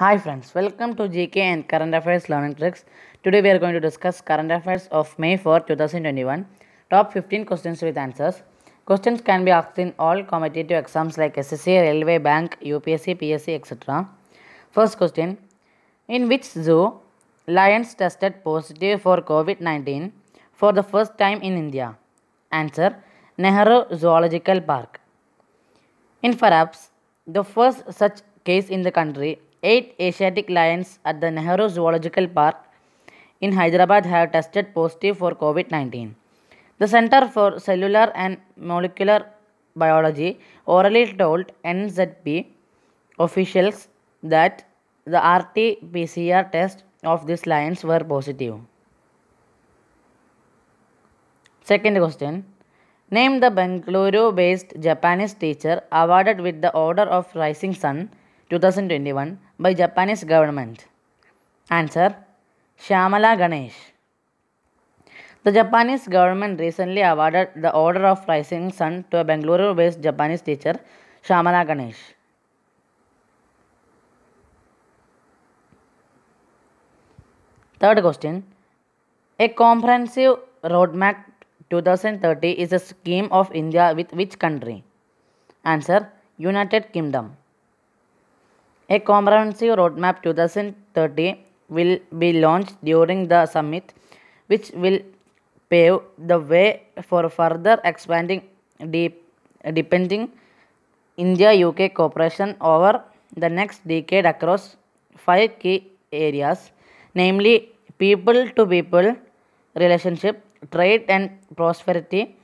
Hi friends, welcome to GK and Current Affairs Learning Tricks. Today we are going to discuss current affairs of May 4, 2021. Top 15 questions with answers. Questions can be asked in all competitive exams like SSC, Railway, Bank, UPSC, PSC, etc. First question. In which zoo lions tested positive for COVID-19 for the first time in India? Answer. Nehru Zoological Park. In perhaps the first such case in the country Eight Asiatic lions at the Nehru Zoological Park in Hyderabad have tested positive for COVID 19. The Center for Cellular and Molecular Biology orally told NZP officials that the RT PCR test of these lions were positive. Second question Name the Bengaluru based Japanese teacher awarded with the Order of Rising Sun 2021 by Japanese government? Answer Shyamala Ganesh. The Japanese government recently awarded the Order of Rising Sun to a bangalore based Japanese teacher, Shyamala Ganesh. Third question A comprehensive roadmap 2030 is a scheme of India with which country? Answer United Kingdom. A comprehensive roadmap 2030 will be launched during the summit, which will pave the way for further expanding deep, depending India-UK cooperation over the next decade across five key areas, namely people-to-people relationship, trade and prosperity,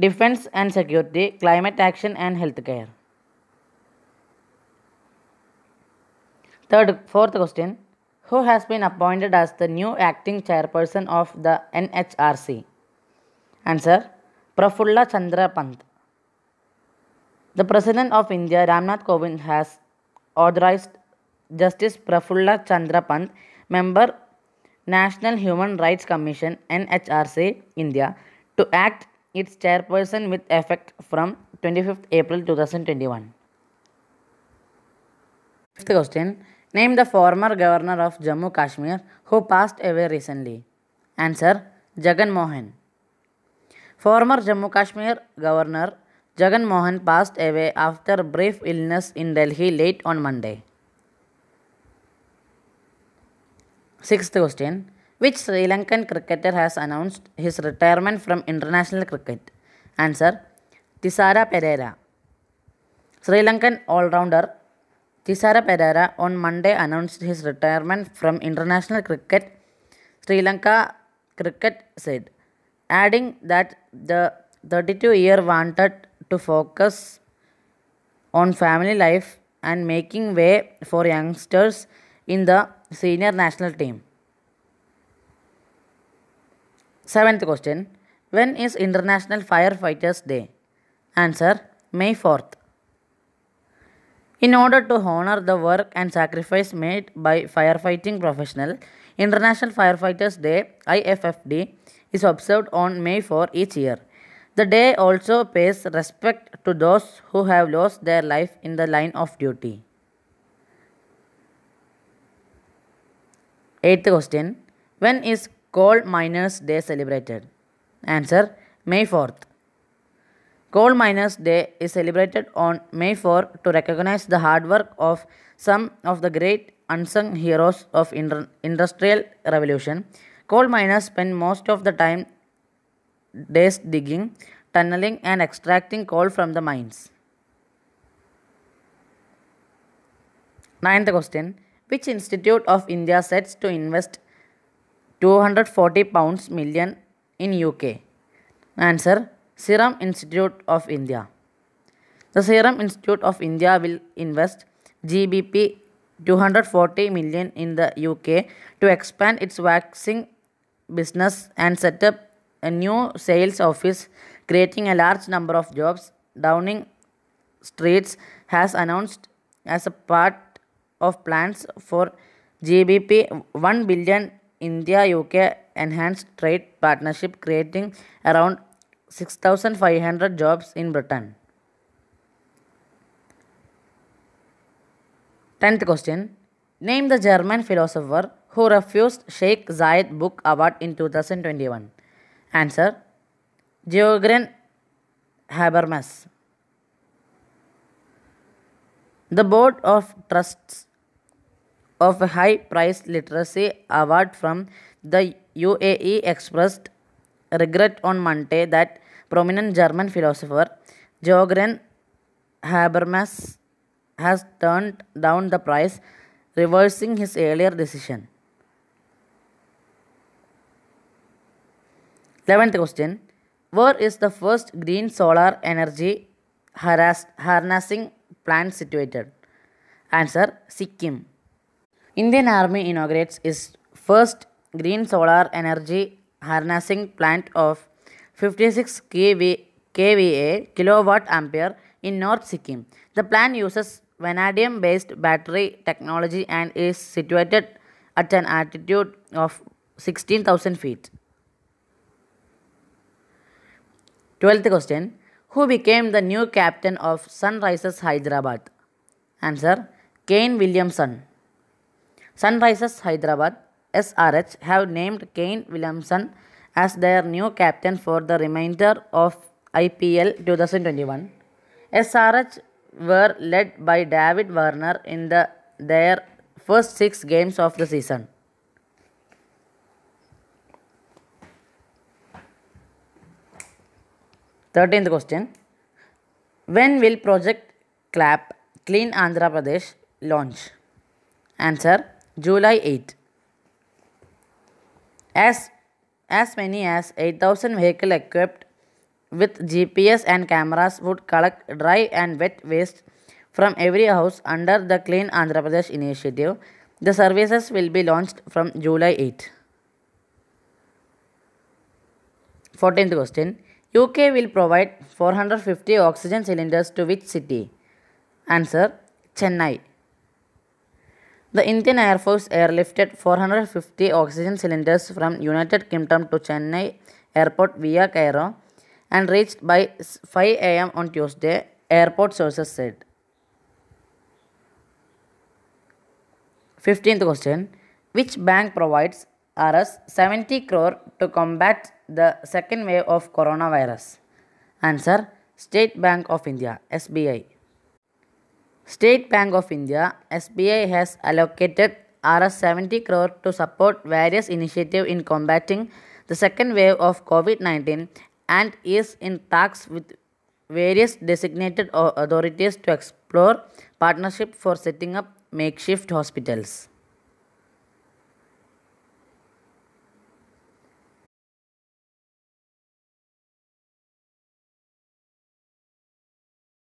defense and security, climate action and healthcare. Third, fourth question Who has been appointed as the new acting chairperson of the NHRC? Answer Prafulla Chandra Pant. The President of India, Ramnath Kovind, has authorized Justice Prafulla Chandra Pant, member National Human Rights Commission NHRC India, to act its chairperson with effect from 25th April 2021. Fifth question Name the former governor of Jammu Kashmir who passed away recently. Answer Jagan Mohan. Former Jammu Kashmir governor Jagan Mohan passed away after brief illness in Delhi late on Monday. Sixth question Which Sri Lankan cricketer has announced his retirement from international cricket? Answer Tisara Pereira. Sri Lankan all rounder Tisara Pereira on Monday announced his retirement from international cricket, Sri Lanka cricket said, adding that the 32 year wanted to focus on family life and making way for youngsters in the senior national team. Seventh question When is International Firefighters Day? Answer May 4th. In order to honor the work and sacrifice made by firefighting professionals, International Firefighters Day IFFD is observed on May 4 each year. The day also pays respect to those who have lost their life in the line of duty. Eighth question When is Coal Miners Day celebrated? Answer May 4th. Coal Miners Day is celebrated on May 4 to recognize the hard work of some of the great unsung heroes of industrial revolution. Coal miners spend most of the time days digging, tunneling and extracting coal from the mines. Ninth question. Which institute of India sets to invest 240 pounds million in UK? Answer Serum Institute of India. The Serum Institute of India will invest GBP 240 million in the UK to expand its vaccine business and set up a new sales office, creating a large number of jobs. Downing Streets has announced as a part of plans for GBP 1 billion India UK enhanced trade partnership, creating around 6,500 jobs in Britain. 10th question. Name the German philosopher who refused Sheikh Zayed Book Award in 2021. Answer. Georgen Habermas. The Board of Trusts of a High Price Literacy Award from the UAE expressed regret on Monday that prominent German philosopher Jorgen Habermas has turned down the prize, reversing his earlier decision. 11th question Where is the first green solar energy harnessing plant situated? Answer Sikkim. Indian Army inaugurates its first green solar energy harnessing plant of 56 kV, kVA kilowatt ampere in North Sikkim. The plant uses vanadium-based battery technology and is situated at an altitude of 16,000 feet. 12th question. Who became the new captain of Sunrisers Hyderabad? Answer. Kane Williamson. Sunrisers Hyderabad SRH have named Kane Williamson as their new captain for the remainder of IPL 2021. SRH were led by David Warner in the, their first six games of the season. Thirteenth question. When will Project CLAP Clean Andhra Pradesh launch? Answer July 8. As as many as 8,000 vehicles equipped with GPS and cameras would collect dry and wet waste from every house under the Clean Andhra Pradesh initiative. The services will be launched from July 8. 14th question. UK will provide 450 oxygen cylinders to which city? Answer Chennai. The Indian Air Force airlifted 450 oxygen cylinders from United Kingdom to Chennai airport via Cairo and reached by 5 am on Tuesday, airport sources said. 15th question Which bank provides Rs 70 crore to combat the second wave of coronavirus? Answer State Bank of India SBI. State Bank of India SBI has allocated Rs 70 crore to support various initiatives in combating the second wave of COVID-19 and is in talks with various designated authorities to explore partnership for setting up makeshift hospitals.